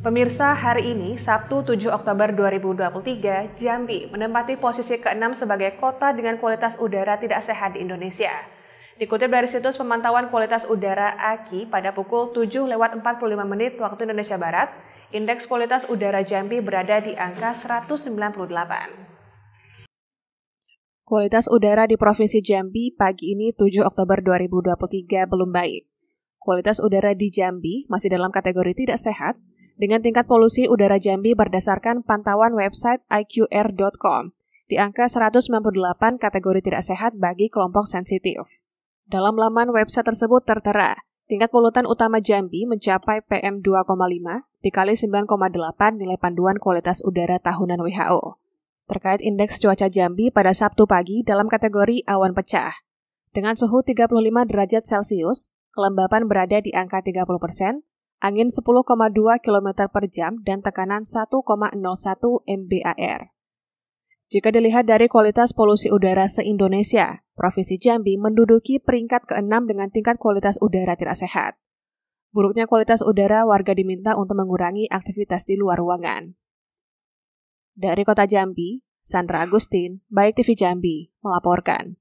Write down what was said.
Pemirsa, hari ini, Sabtu 7 Oktober 2023, Jambi menempati posisi ke-6 sebagai kota dengan kualitas udara tidak sehat di Indonesia. Dikutip dari situs pemantauan kualitas udara AKI pada pukul 7 lewat 45 menit waktu Indonesia Barat, indeks kualitas udara Jambi berada di angka 198. Kualitas udara di Provinsi Jambi pagi ini 7 Oktober 2023 belum baik. Kualitas udara di Jambi masih dalam kategori tidak sehat dengan tingkat polusi udara Jambi berdasarkan pantauan website iqr.com di angka 198 kategori tidak sehat bagi kelompok sensitif. Dalam laman website tersebut tertera, tingkat polutan utama Jambi mencapai PM2,5 dikali 9,8 nilai panduan kualitas udara tahunan WHO. Terkait indeks cuaca Jambi pada Sabtu pagi dalam kategori awan pecah. Dengan suhu 35 derajat Celcius, kelembapan berada di angka 30 persen, angin 10,2 km per jam, dan tekanan 1,01 mbAR. Jika dilihat dari kualitas polusi udara se-Indonesia, Provinsi Jambi menduduki peringkat ke-6 dengan tingkat kualitas udara tidak sehat. Buruknya kualitas udara, warga diminta untuk mengurangi aktivitas di luar ruangan. Dari kota Jambi, Sandra Agustin, Baik TV Jambi, melaporkan.